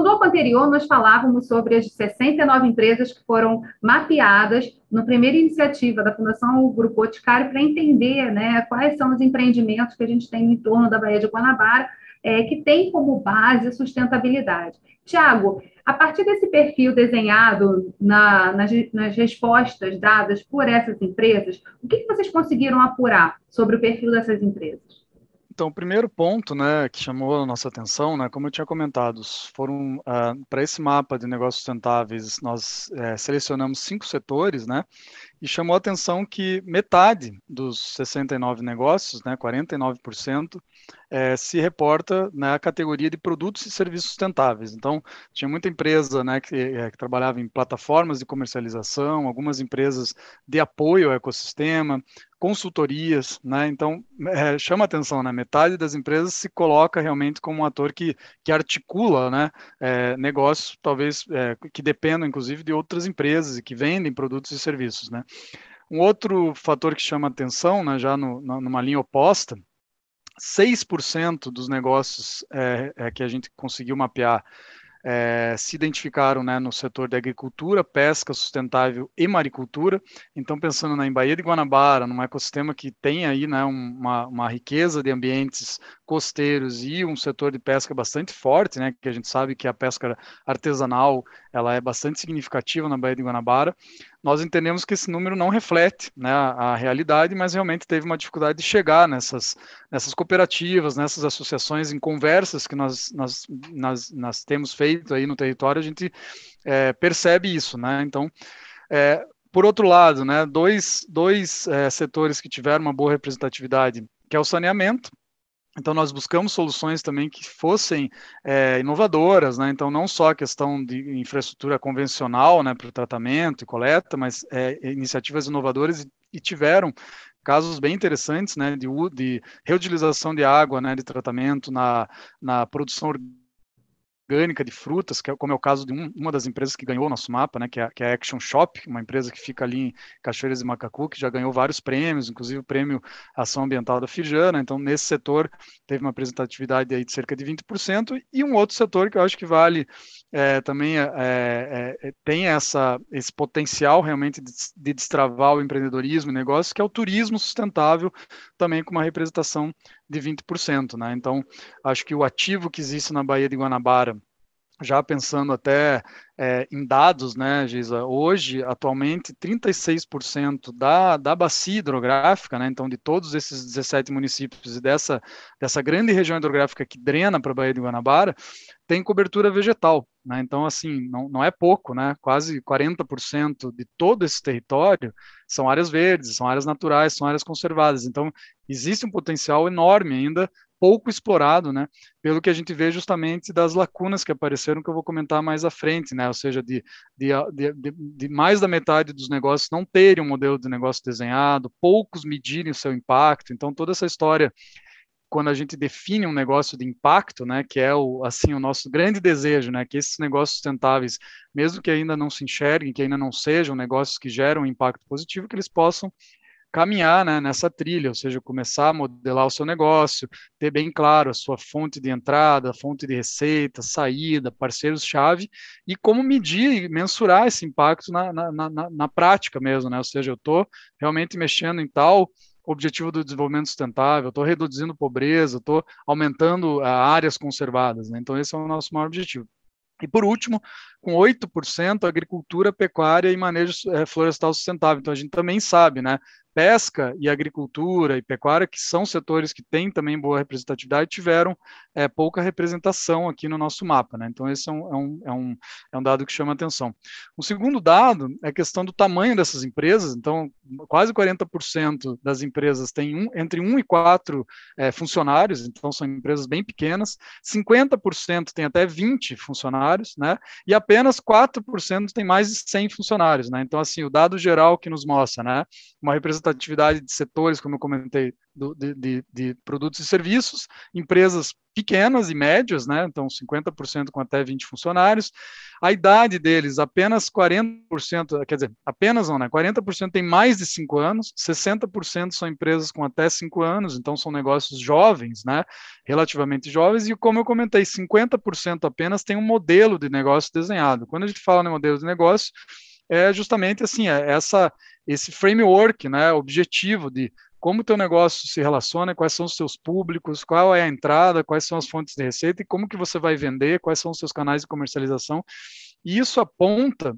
No bloco anterior, nós falávamos sobre as 69 empresas que foram mapeadas na primeira iniciativa da Fundação Grupo Boticário para entender né, quais são os empreendimentos que a gente tem em torno da Baía de Guanabara, é, que tem como base sustentabilidade. Tiago, a partir desse perfil desenhado na, nas, nas, respostas dadas por essas empresas, o que vocês conseguiram apurar sobre o perfil dessas empresas? Então, o primeiro ponto né, que chamou a nossa atenção, né, como eu tinha comentado, foram uh, ah, para esse mapa de negócios sustentáveis, nós uh, selecionamos cinco setores, né, e chamou a atenção que metade dos 69 negócios, né, 49%, é, se reporta na categoria de produtos e serviços sustentáveis. Então, tinha muita empresa né, que, é, que, trabalhava em plataformas de comercialização, algumas empresas de apoio ao ecossistema, consultorias. Né, então, é, chama a atenção, né, metade das empresas se coloca realmente como um ator que, que articula né, é, negócios, talvez é, que dependam, inclusive, de outras empresas e que vendem produtos e serviços. Né? Um outro fator que chama atenção, né, já no, no, numa linha oposta, 6% dos negócios é, é, que a gente conseguiu mapear é, se identificaram né, no setor de agricultura, pesca sustentável e maricultura. Então, pensando na Baía Bahia de Guanabara, num ecossistema que tem aí né, uma, uma, riqueza de ambientes costeiros e um setor de pesca bastante forte, né, que a gente sabe que é a pesca artesanal ela é bastante significativa na Baía de Guanabara. Nós entendemos que esse número não reflete né, a, realidade, mas realmente teve uma dificuldade de chegar nessas, nessas cooperativas, nessas associações, em conversas que nós, nós, nós, nós temos feito aí no território, a gente é, percebe isso, né? Então, é, por outro lado, né, dois, dois é, setores que tiveram uma boa representatividade, que é o saneamento, então, nós buscamos soluções também que fossem é, inovadoras, né? Então, não só a questão de infraestrutura convencional, né, para o tratamento e coleta, mas é, iniciativas inovadoras e, e tiveram casos bem interessantes, né, de, de reutilização de água, né, de tratamento na, na produção orgânica orgânica de frutas, que é, como é o caso de um, uma das empresas que ganhou o nosso mapa, né, que é, que é a Action Shop, uma empresa que fica ali em Cachoeiras de Macacu, que já ganhou vários prêmios, inclusive o prêmio Ação Ambiental da Fijana. Então, nesse setor, teve uma representatividade aí de cerca de 20%. E um outro setor que eu acho que vale é, também é, é, é, é tem essa, esse potencial realmente de, de destravar o empreendedorismo e negócio, que é o turismo sustentável, também com uma representação de 20%. Né? Então, acho que o ativo que existe na Baía de Guanabara já pensando até é, em dados, né, Gisa? Hoje, atualmente, 36% da, da bacia hidrográfica, né, então de todos esses 17 municípios e dessa, dessa grande região hidrográfica que drena para a Baía de Guanabara, tem cobertura vegetal. Né? Então, assim, não, não é pouco, né? quase 40% de todo esse território são áreas verdes, são áreas naturais, são áreas conservadas. Então, existe um potencial enorme ainda pouco explorado, né? Pelo que a gente vê justamente das lacunas que apareceram, que eu vou comentar mais à frente, né? Ou seja, de, de, de, de mais da metade dos negócios não terem um modelo de negócio desenhado, poucos medirem o seu impacto. Então, toda essa história quando a gente define um negócio de impacto, né, que é o, assim o nosso grande desejo, né, que esses negócios sustentáveis, mesmo que ainda não se enxerguem, que ainda não sejam negócios que geram impacto positivo, que eles possam caminhar né, nessa trilha, ou seja, começar a modelar o seu negócio, ter bem claro a sua fonte de entrada, fonte de receita, saída, parceiros-chave, e como medir e mensurar esse impacto na, na, na, na prática mesmo, né? ou seja, eu estou realmente mexendo em tal objetivo do desenvolvimento sustentável, estou reduzindo pobreza, estou aumentando ah, áreas conservadas. Né? Então, esse é o nosso maior objetivo. E por último, com 8% agricultura, pecuária e manejo eh, florestal sustentável. Então a gente também sabe, né? pesca e agricultura e pecuária, que são setores que têm também boa representatividade, tiveram é, pouca representação aqui no nosso mapa. Né? Então, esse é um, é, um, é, um, é um dado que chama atenção. O segundo dado é a questão do tamanho dessas empresas. Então, quase 40% das empresas têm um, entre 1 e 4 é, funcionários, então são empresas bem pequenas. 50% tem até 20 funcionários, né? e apenas 4% tem mais de 100 funcionários. Né? Então, assim, o dado geral que nos mostra né? uma representação representatividade de setores, como eu comentei, do, de, de, de, produtos e serviços, empresas pequenas e médias, né? então 50% com até 20 funcionários, a idade deles, apenas 40%, quer dizer, apenas não, né? 40% tem mais de 5 anos, 60% são empresas com até 5 anos, então são negócios jovens, né? relativamente jovens, e como eu comentei, 50% apenas tem um modelo de negócio desenhado. Quando a gente fala em modelo de negócio, é justamente assim, é essa, esse framework, né, objetivo de como o teu negócio se relaciona, quais são os seus públicos, qual é a entrada, quais são as fontes de receita e como que você vai vender, quais são os seus canais de comercialização. E isso aponta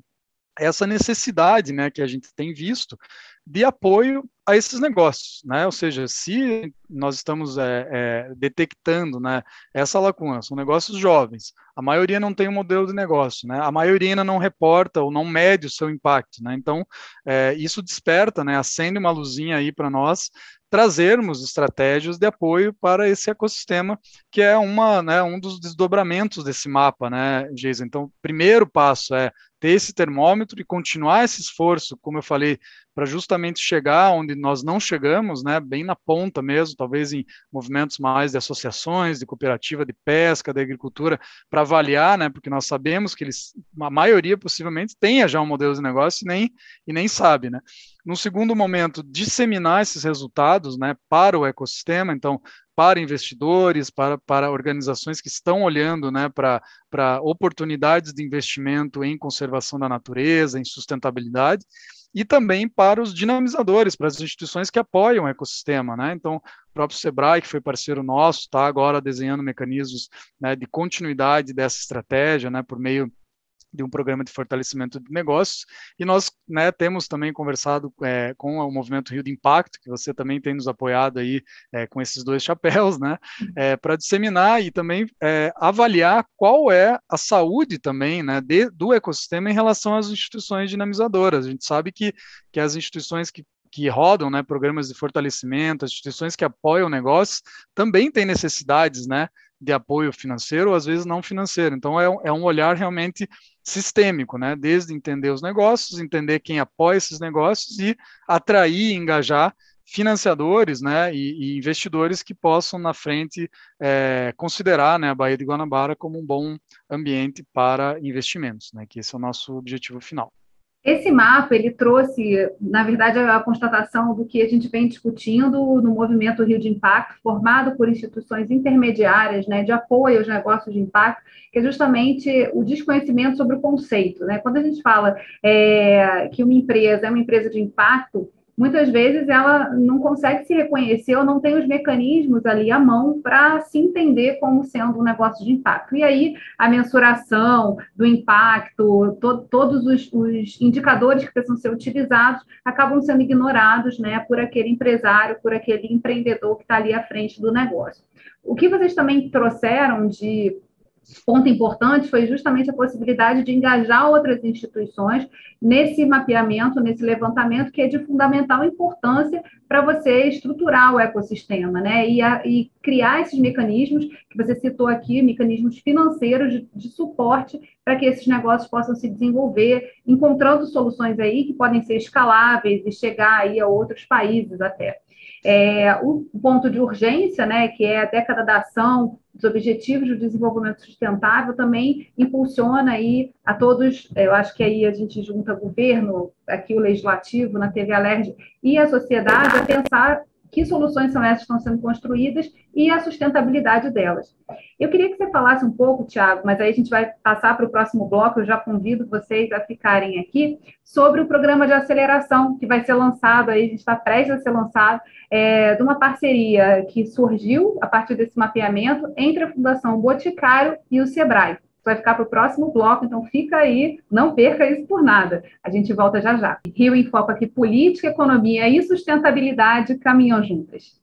essa necessidade né, que a gente tem visto de apoio a esses negócios, né? Ou seja, se nós estamos é, é, detectando né, essa lacuna, são negócios jovens, a maioria não tem um modelo de negócio, né? A maioria não reporta ou não mede o seu impacto, né? Então, é, isso desperta, né? Acende uma luzinha aí para nós trazermos estratégias de apoio para esse ecossistema, que é uma, né, um dos desdobramentos desse mapa, né, Jason? Então, primeiro passo é ter esse termômetro e continuar esse esforço, como eu falei, para justamente chegar onde nós não chegamos, né, bem na ponta mesmo, talvez em movimentos mais de associações, de cooperativa de pesca, de agricultura, para avaliar, né, porque nós sabemos que eles, a maioria possivelmente tenha já um modelo de negócio e nem, e nem sabe, né. No segundo momento, disseminar esses resultados né, para o ecossistema, então, para investidores, para, para organizações que estão olhando né, para oportunidades de investimento em conservação da natureza, em sustentabilidade, e também para os dinamizadores, para as instituições que apoiam o ecossistema. Né? Então, o próprio Sebrae, que foi parceiro nosso, está agora desenhando mecanismos né, de continuidade dessa estratégia né, por meio de um programa de fortalecimento de negócios. E nós né, temos também conversado é, com o Movimento Rio de Impacto, que você também tem nos apoiado aí é, com esses dois chapéus, né, é, para disseminar e também é, avaliar qual é a saúde também né, de, do ecossistema em relação às instituições dinamizadoras. A gente sabe que, que as instituições que que rodam né, programas de fortalecimento, as instituições que apoiam negócios, também têm necessidades né, de apoio financeiro, ou às vezes não financeiro. Então, é, é um olhar realmente sistêmico, né? Desde entender os negócios, entender quem apoia esses negócios e atrair, engajar financiadores, né, e, e investidores que possam na frente é, considerar, né, a Baía de Guanabara como um bom ambiente para investimentos, né? Que esse é o nosso objetivo final. Esse mapa ele trouxe, na verdade, a constatação do que a gente vem discutindo no movimento Rio de Impacto, formado por instituições intermediárias, né, de apoio aos negócios de impacto, que é justamente o desconhecimento sobre o conceito, né? Quando a gente fala é, que uma empresa é uma empresa de impacto, muitas vezes ela não consegue se reconhecer ou não tem os mecanismos ali à mão para se entender como sendo um negócio de impacto. E aí a mensuração do impacto, to todos os, os, indicadores que precisam ser utilizados acabam sendo ignorados né, por aquele empresário, por aquele empreendedor que está ali à frente do negócio. O que vocês também trouxeram de ponto importante foi justamente a possibilidade de engajar outras instituições nesse mapeamento, nesse levantamento, que é de fundamental importância para você estruturar o ecossistema, né? E, a, e, criar esses mecanismos que você citou aqui, mecanismos financeiros de, de suporte para que esses negócios possam se desenvolver, encontrando soluções aí que podem ser escaláveis e chegar aí a outros países até. É, o ponto de urgência, né, que é a década da ação dos Objetivos do Desenvolvimento Sustentável também impulsiona aí a todos, é, eu acho que aí a gente junta governo, aqui o legislativo, na TV Alerj, e a sociedade a pensar que soluções são essas que estão sendo construídas e a sustentabilidade delas. Eu queria que você falasse um pouco, Tiago, mas aí a gente vai passar para o próximo bloco, eu já convido vocês a ficarem aqui, sobre o programa de aceleração que vai ser lançado, aí a gente está prestes a ser lançado, é, de uma parceria que surgiu a partir desse mapeamento entre a Fundação Boticário e o SEBRAE vai ficar para o próximo bloco, então fica aí, não perca isso por nada. A gente volta já já. Rio em Foco aqui, política, economia e sustentabilidade caminham juntas.